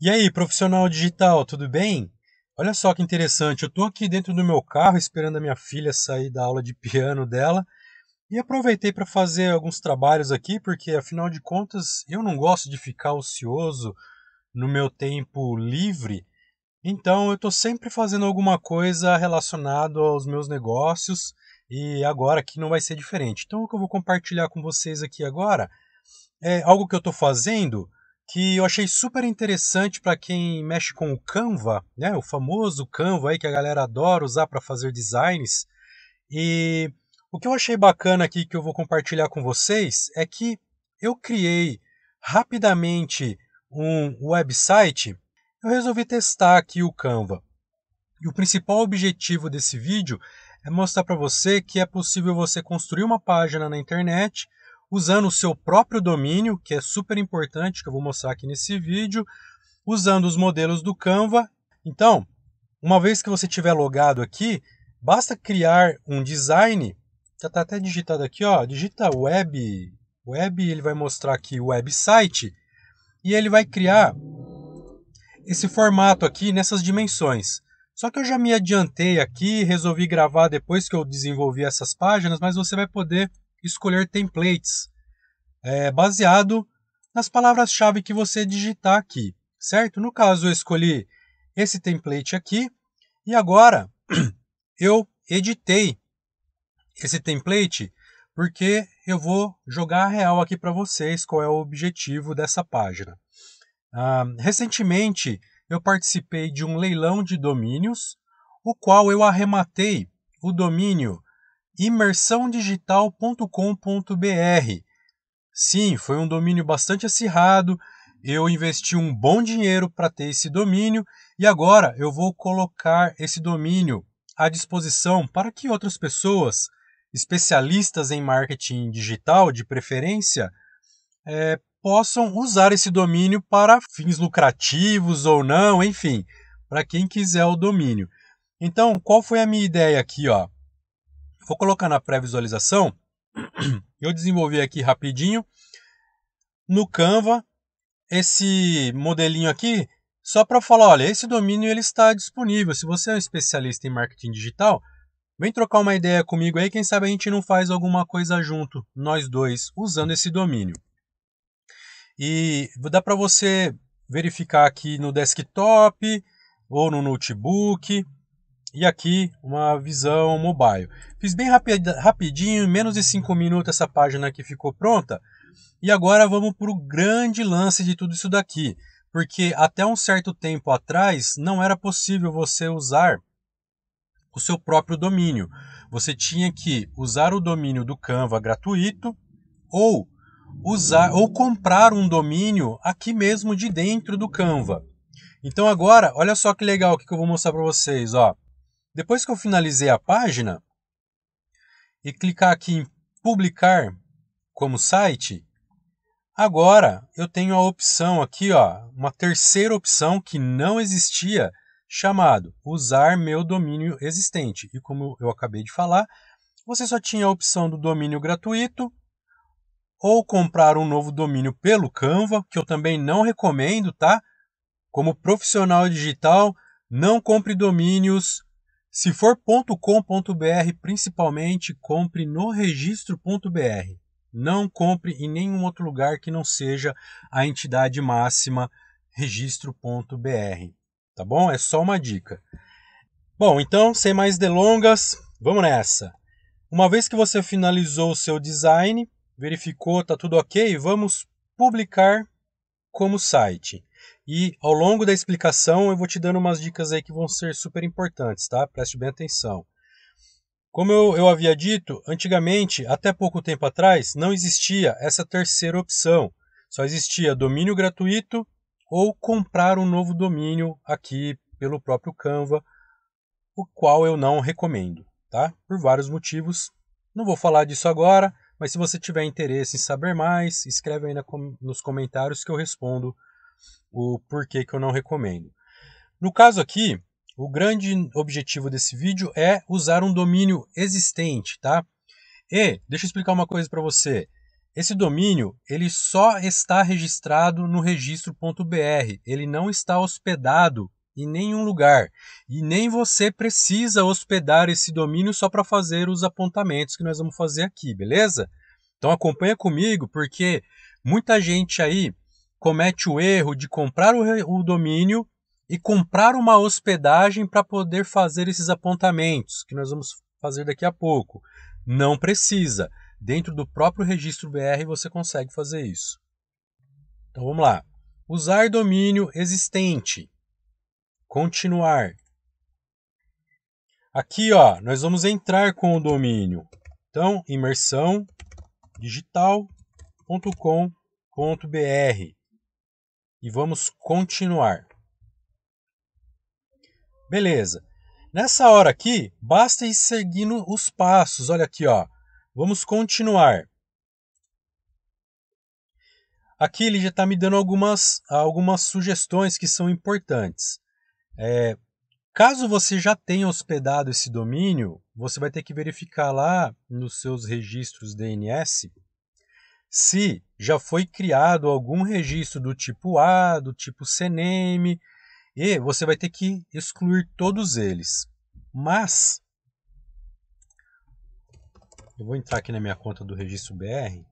E aí, profissional digital, tudo bem? Olha só que interessante, eu estou aqui dentro do meu carro esperando a minha filha sair da aula de piano dela e aproveitei para fazer alguns trabalhos aqui, porque afinal de contas eu não gosto de ficar ocioso no meu tempo livre, então eu estou sempre fazendo alguma coisa relacionada aos meus negócios e agora aqui não vai ser diferente. Então o que eu vou compartilhar com vocês aqui agora é algo que eu estou fazendo que eu achei super interessante para quem mexe com o Canva, né? O famoso Canva aí que a galera adora usar para fazer designs. E o que eu achei bacana aqui que eu vou compartilhar com vocês é que eu criei rapidamente um website. Eu resolvi testar aqui o Canva. E o principal objetivo desse vídeo é mostrar para você que é possível você construir uma página na internet usando o seu próprio domínio, que é super importante, que eu vou mostrar aqui nesse vídeo, usando os modelos do Canva. Então, uma vez que você tiver logado aqui, basta criar um design, já está até digitado aqui, ó, digita web, web, ele vai mostrar aqui o website, e ele vai criar esse formato aqui nessas dimensões. Só que eu já me adiantei aqui, resolvi gravar depois que eu desenvolvi essas páginas, mas você vai poder escolher templates é, baseado nas palavras-chave que você digitar aqui, certo? No caso, eu escolhi esse template aqui e agora eu editei esse template porque eu vou jogar a real aqui para vocês qual é o objetivo dessa página. Ah, recentemente eu participei de um leilão de domínios, o qual eu arrematei o domínio imersãodigital.com.br. Sim, foi um domínio bastante acirrado. Eu investi um bom dinheiro para ter esse domínio e agora eu vou colocar esse domínio à disposição para que outras pessoas, especialistas em marketing digital de preferência, é, possam usar esse domínio para fins lucrativos ou não, enfim, para quem quiser o domínio. Então, qual foi a minha ideia aqui? Ó? Vou colocar na pré-visualização. Eu desenvolvi aqui rapidinho. No Canva, esse modelinho aqui, só para falar, olha, esse domínio ele está disponível. Se você é um especialista em marketing digital, vem trocar uma ideia comigo aí, quem sabe a gente não faz alguma coisa junto, nós dois, usando esse domínio. E dá para você verificar aqui no desktop ou no notebook. E aqui uma visão mobile. Fiz bem rapid, rapidinho, em menos de 5 minutos essa página aqui ficou pronta. E agora vamos para o grande lance de tudo isso daqui. Porque até um certo tempo atrás não era possível você usar o seu próprio domínio. Você tinha que usar o domínio do Canva gratuito ou usar ou comprar um domínio aqui mesmo de dentro do Canva. Então agora, olha só que legal o que eu vou mostrar para vocês, ó. Depois que eu finalizei a página e clicar aqui em publicar como site, agora eu tenho a opção aqui, ó, uma terceira opção que não existia, chamado usar meu domínio existente. E como eu acabei de falar, você só tinha a opção do domínio gratuito ou comprar um novo domínio pelo Canva, que eu também não recomendo, tá? Como profissional digital, não compre domínios se for .com.br, principalmente, compre no registro.br. Não compre em nenhum outro lugar que não seja a entidade máxima registro.br. Tá bom? É só uma dica. Bom, então, sem mais delongas, vamos nessa. Uma vez que você finalizou o seu design, verificou, tá tudo ok, vamos publicar como site. E ao longo da explicação eu vou te dando umas dicas aí que vão ser super importantes, tá? Preste bem atenção. Como eu, eu havia dito, antigamente, até pouco tempo atrás, não existia essa terceira opção. Só existia domínio gratuito ou comprar um novo domínio aqui pelo próprio Canva, o qual eu não recomendo, tá? Por vários motivos. Não vou falar disso agora, mas se você tiver interesse em saber mais, escreve aí na, nos comentários que eu respondo o porquê que eu não recomendo. No caso aqui, o grande objetivo desse vídeo é usar um domínio existente, tá? E deixa eu explicar uma coisa para você. Esse domínio ele só está registrado no registro.br, ele não está hospedado em nenhum lugar. E nem você precisa hospedar esse domínio só para fazer os apontamentos que nós vamos fazer aqui, beleza? Então acompanha comigo, porque muita gente aí comete o erro de comprar o, o domínio e comprar uma hospedagem para poder fazer esses apontamentos, que nós vamos fazer daqui a pouco. Não precisa. Dentro do próprio registro BR você consegue fazer isso. Então vamos lá. Usar domínio existente. Continuar. Aqui, ó, nós vamos entrar com o domínio. Então, imersão digital.com.br e vamos continuar. Beleza. Nessa hora aqui, basta ir seguindo os passos. Olha aqui, ó. Vamos continuar. Aqui ele já está me dando algumas, algumas sugestões que são importantes. É, caso você já tenha hospedado esse domínio, você vai ter que verificar lá nos seus registros DNS se já foi criado algum registro do tipo A, do tipo CNAME e você vai ter que excluir todos eles. Mas eu vou entrar aqui na minha conta do registro BR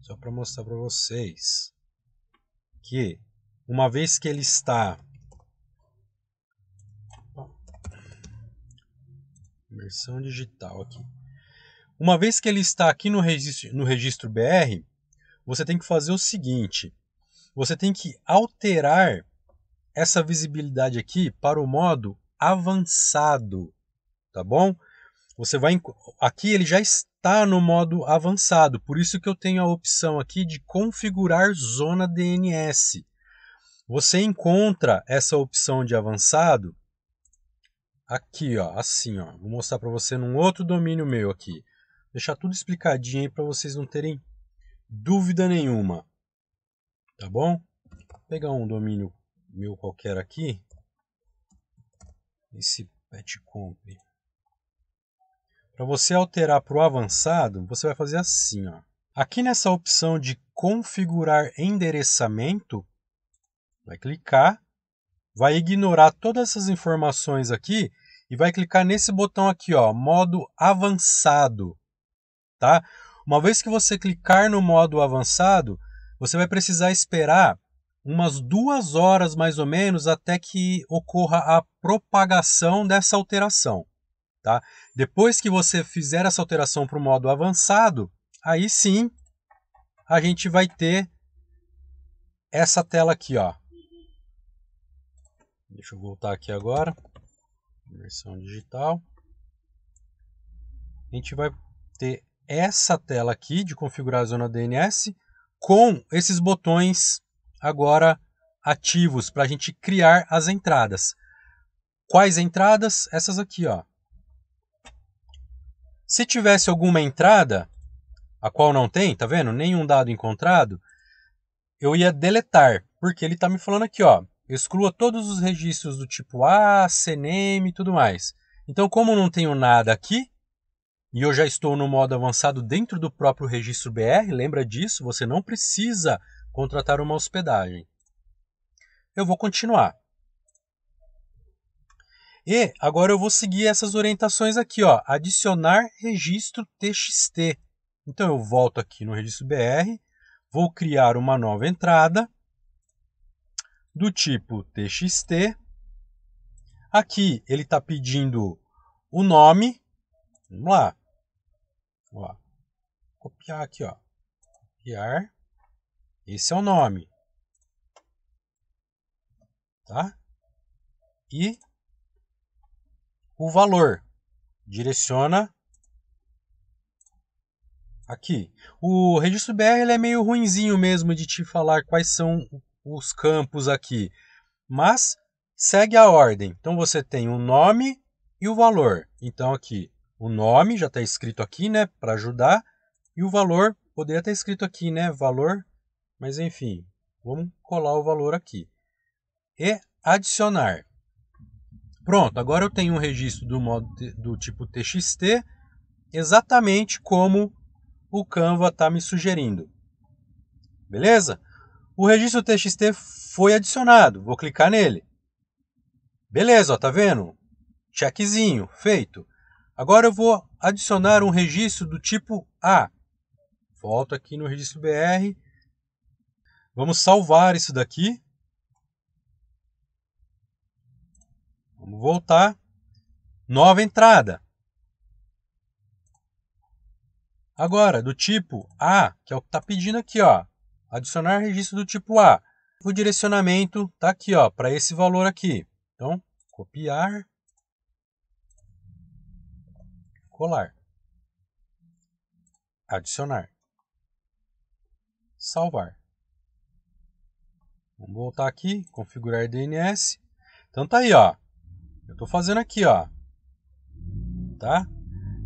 só para mostrar para vocês que uma vez que ele está versão digital aqui. Uma vez que ele está aqui no registro, no registro BR, você tem que fazer o seguinte: você tem que alterar essa visibilidade aqui para o modo avançado, tá bom? Você vai aqui ele já está no modo avançado, por isso que eu tenho a opção aqui de configurar zona DNS. Você encontra essa opção de avançado aqui, ó, assim, ó. Vou mostrar para você num outro domínio meu aqui. deixar tudo explicadinho aí para vocês não terem dúvida nenhuma. Tá bom? Vou pegar um domínio meu qualquer aqui. Esse petcomp. Para você alterar para o avançado, você vai fazer assim, ó. Aqui nessa opção de configurar endereçamento, vai clicar, vai ignorar todas essas informações aqui e vai clicar nesse botão aqui, ó, modo avançado, tá? Uma vez que você clicar no modo avançado, você vai precisar esperar umas duas horas mais ou menos até que ocorra a propagação dessa alteração. Tá? Depois que você fizer essa alteração para o modo avançado, aí sim a gente vai ter essa tela aqui. Ó. Deixa eu voltar aqui agora. Versão digital. A gente vai ter essa tela aqui de configurar a zona DNS com esses botões agora ativos para a gente criar as entradas. Quais entradas? Essas aqui, ó. Se tivesse alguma entrada, a qual não tem, tá vendo? Nenhum dado encontrado, eu ia deletar, porque ele tá me falando aqui, ó, exclua todos os registros do tipo A, CNAME e tudo mais. Então, como não tenho nada aqui, e eu já estou no modo avançado dentro do próprio registro BR, lembra disso? Você não precisa contratar uma hospedagem. Eu vou continuar. E agora eu vou seguir essas orientações aqui, ó, adicionar registro TXT. Então eu volto aqui no registro BR, vou criar uma nova entrada do tipo TXT. Aqui ele está pedindo o nome, vamos lá, Ó, copiar aqui, ó. Copiar. Esse é o nome. Tá? E o valor. Direciona aqui. O registro BR ele é meio ruinzinho mesmo de te falar quais são os campos aqui, mas segue a ordem. Então você tem o nome e o valor. Então aqui o nome já está escrito aqui, né, para ajudar, e o valor poderia estar tá escrito aqui, né, valor, mas enfim, vamos colar o valor aqui. E adicionar. Pronto, agora eu tenho um registro do, modo, do tipo TXT, exatamente como o Canva está me sugerindo. Beleza? O registro TXT foi adicionado, vou clicar nele. Beleza, ó, tá vendo? Checkzinho, feito. Agora eu vou adicionar um registro do tipo A. Volto aqui no registro BR. Vamos salvar isso daqui. Vamos voltar. Nova entrada. Agora, do tipo A, que é o que está pedindo aqui, ó, adicionar registro do tipo A. O direcionamento está aqui, ó, para esse valor aqui. Então, copiar, colar, adicionar, salvar. Vamos voltar aqui, configurar DNS. Então tá aí, ó. Eu tô fazendo aqui, ó. Tá?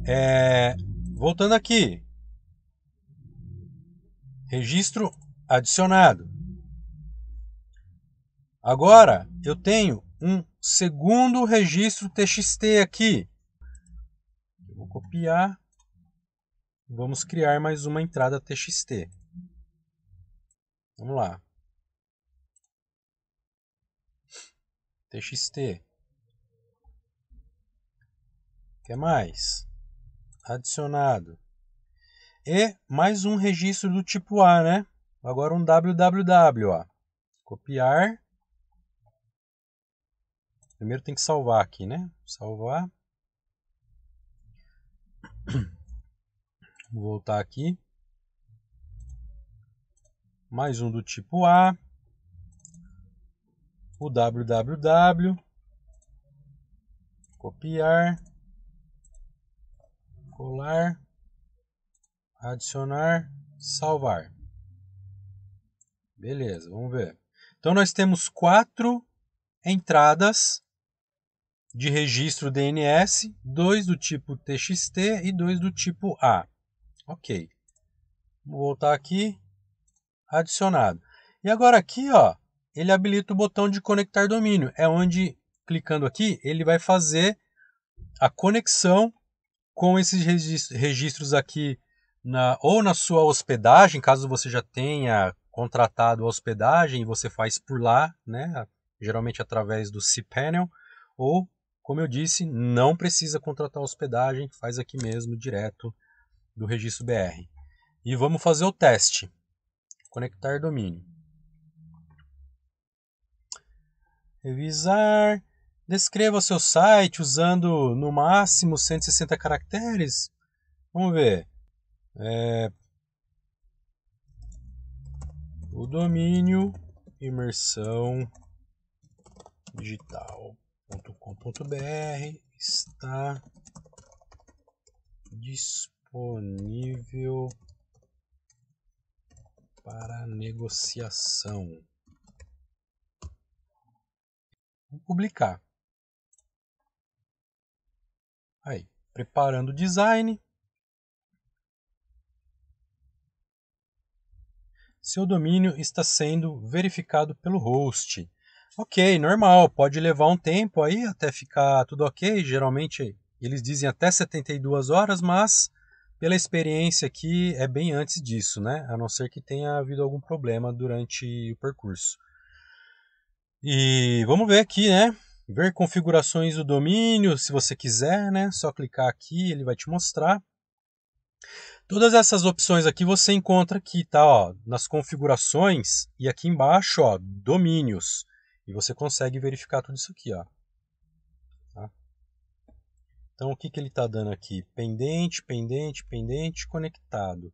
É... Voltando aqui. Registro adicionado. Agora eu tenho um segundo registro TXT aqui copiar, vamos criar mais uma entrada txt. Vamos lá. txt. que mais? Adicionado. E mais um registro do tipo A, né? Agora um www, ó. Copiar. Primeiro tem que salvar aqui, né? Salvar. Vou voltar aqui. Mais um do tipo A. O www. Copiar. Colar. Adicionar. Salvar. Beleza, vamos ver. Então nós temos quatro entradas de registro DNS, dois do tipo TXT e dois do tipo A. Ok. Vou voltar aqui, adicionado. E agora aqui, ó, ele habilita o botão de conectar domínio. É onde, clicando aqui, ele vai fazer a conexão com esses registros aqui na, ou na sua hospedagem, caso você já tenha contratado a hospedagem e você faz por lá, né, geralmente através do cPanel, ou como eu disse, não precisa contratar hospedagem, faz aqui mesmo, direto do registro BR. E vamos fazer o teste. Conectar domínio. Revisar. Descreva seu site usando no máximo 160 caracteres. Vamos ver. É... O domínio imersão digital www.cultura.com.br está disponível para negociação. Vou publicar. Aí, preparando o design. Seu domínio está sendo verificado pelo host ok, normal, pode levar um tempo aí até ficar tudo ok. Geralmente eles dizem até 72 horas, mas pela experiência aqui é bem antes disso, né? A não ser que tenha havido algum problema durante o percurso. E vamos ver aqui, né? Ver configurações do domínio, se você quiser, né? Só clicar aqui, ele vai te mostrar. Todas essas opções aqui você encontra aqui, tá? Ó, nas configurações e aqui embaixo, ó, domínios. E você consegue verificar tudo isso aqui, ó. Tá? Então, o que, que ele está dando aqui? Pendente, pendente, pendente, conectado.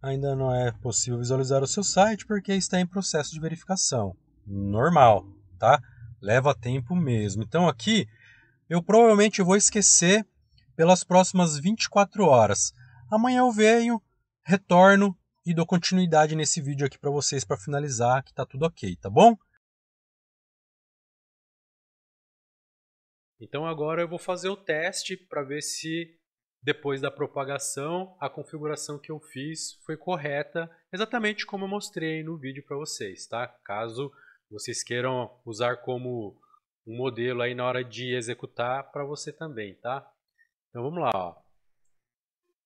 Ainda não é possível visualizar o seu site porque está em processo de verificação. Normal, tá? Leva tempo mesmo. Então, aqui, eu provavelmente vou esquecer pelas próximas 24 horas. Amanhã eu venho, retorno e dou continuidade nesse vídeo aqui para vocês para finalizar que tá tudo ok, tá bom? Então agora eu vou fazer o teste para ver se depois da propagação a configuração que eu fiz foi correta, exatamente como eu mostrei no vídeo para vocês, tá? Caso vocês queiram usar como um modelo aí na hora de executar para você também, tá? Então vamos lá, ó.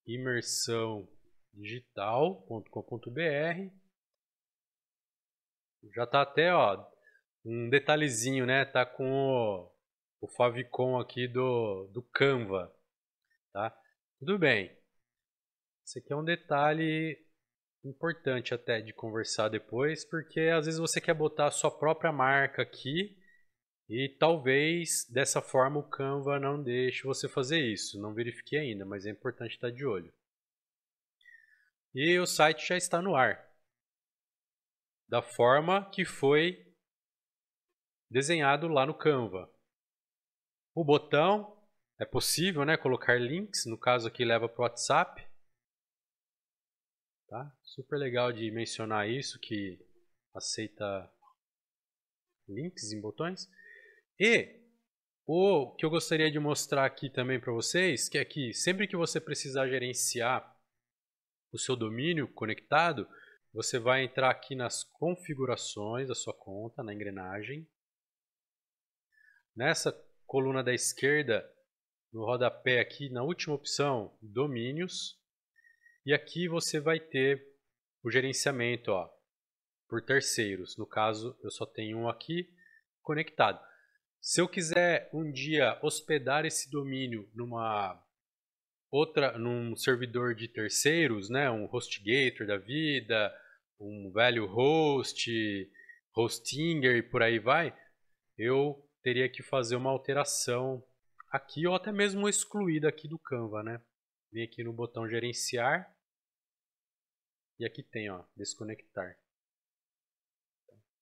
imersão digital.com.br já está até ó um detalhezinho né tá com o favicon aqui do, do Canva. Tá? Tudo bem. Esse aqui é um detalhe importante até de conversar depois, porque às vezes você quer botar a sua própria marca aqui e talvez dessa forma o Canva não deixe você fazer isso. Não verifiquei ainda, mas é importante estar de olho. E o site já está no ar. Da forma que foi desenhado lá no Canva. O botão, é possível né, colocar links, no caso aqui leva para o WhatsApp. Tá? Super legal de mencionar isso, que aceita links em botões. E o que eu gostaria de mostrar aqui também para vocês, que é que sempre que você precisar gerenciar o seu domínio conectado, você vai entrar aqui nas configurações da sua conta, na engrenagem. Nessa coluna da esquerda, no rodapé aqui, na última opção, domínios. E aqui você vai ter o gerenciamento ó, por terceiros. No caso, eu só tenho um aqui conectado. Se eu quiser um dia hospedar esse domínio numa outra, num servidor de terceiros, né, um HostGator da vida, um velho host, hostinger e por aí vai, eu teria que fazer uma alteração aqui ou até mesmo excluída aqui do Canva, né? Vem aqui no botão gerenciar e aqui tem, ó, desconectar.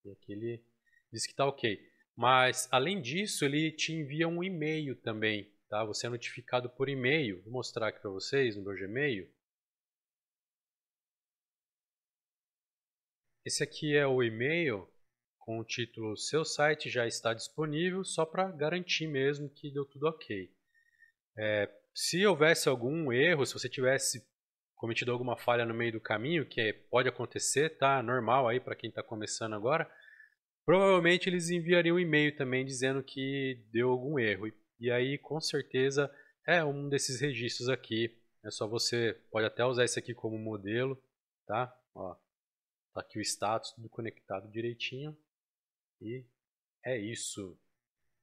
E aqui ele diz que está ok. Mas além disso, ele te envia um e-mail também, tá? Você é notificado por e-mail. Vou mostrar aqui para vocês no meu Gmail. Esse aqui é o e-mail com o título Seu site já está disponível, só para garantir mesmo que deu tudo ok. É, se houvesse algum erro, se você tivesse cometido alguma falha no meio do caminho, que é, pode acontecer, tá? Normal aí para quem está começando agora. Provavelmente eles enviariam um e-mail também dizendo que deu algum erro. E, e aí, com certeza, é um desses registros aqui. É só você pode até usar esse aqui como modelo, tá? Ó, tá aqui o status tudo conectado direitinho. E é isso.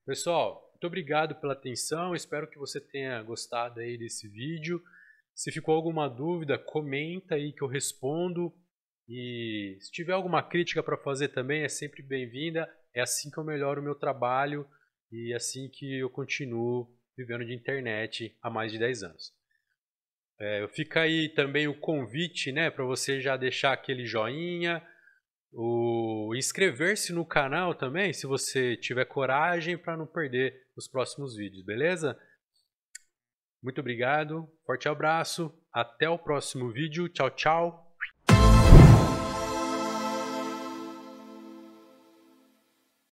Pessoal, muito obrigado pela atenção. Espero que você tenha gostado aí desse vídeo. Se ficou alguma dúvida, comenta aí que eu respondo. E se tiver alguma crítica para fazer também, é sempre bem-vinda. É assim que eu melhoro o meu trabalho e é assim que eu continuo vivendo de internet há mais de 10 anos. É, fica aí também o convite né, para você já deixar aquele joinha, o inscrever-se no canal também, se você tiver coragem para não perder os próximos vídeos, beleza? Muito obrigado, forte abraço, até o próximo vídeo, tchau, tchau.